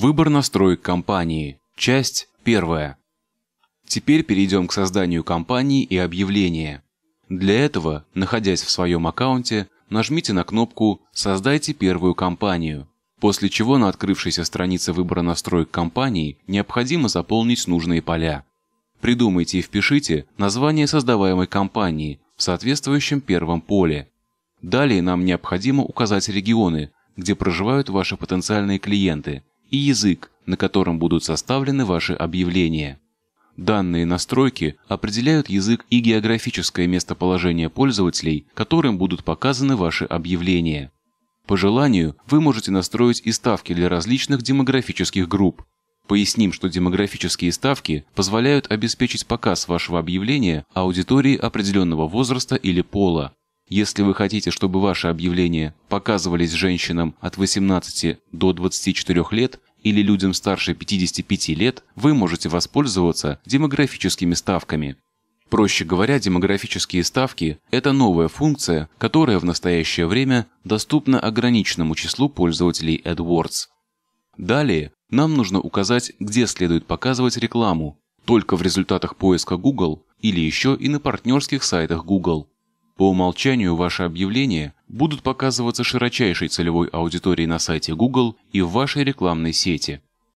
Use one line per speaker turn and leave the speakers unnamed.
Выбор настроек компании. Часть первая. Теперь перейдем к созданию компании и объявления. Для этого, находясь в своем аккаунте, нажмите на кнопку «Создайте первую компанию», после чего на открывшейся странице выбора настроек компании необходимо заполнить нужные поля. Придумайте и впишите название создаваемой компании в соответствующем первом поле. Далее нам необходимо указать регионы, где проживают ваши потенциальные клиенты – и язык, на котором будут составлены ваши объявления. Данные настройки определяют язык и географическое местоположение пользователей, которым будут показаны ваши объявления. По желанию, вы можете настроить и ставки для различных демографических групп. Поясним, что демографические ставки позволяют обеспечить показ вашего объявления аудитории определенного возраста или пола. Если вы хотите, чтобы ваши объявления показывались женщинам от 18 до 24 лет или людям старше 55 лет, вы можете воспользоваться демографическими ставками. Проще говоря, демографические ставки – это новая функция, которая в настоящее время доступна ограниченному числу пользователей AdWords. Далее нам нужно указать, где следует показывать рекламу – только в результатах поиска Google или еще и на партнерских сайтах Google. По умолчанию ваши объявления будут показываться широчайшей целевой аудитории на сайте Google и в вашей рекламной сети –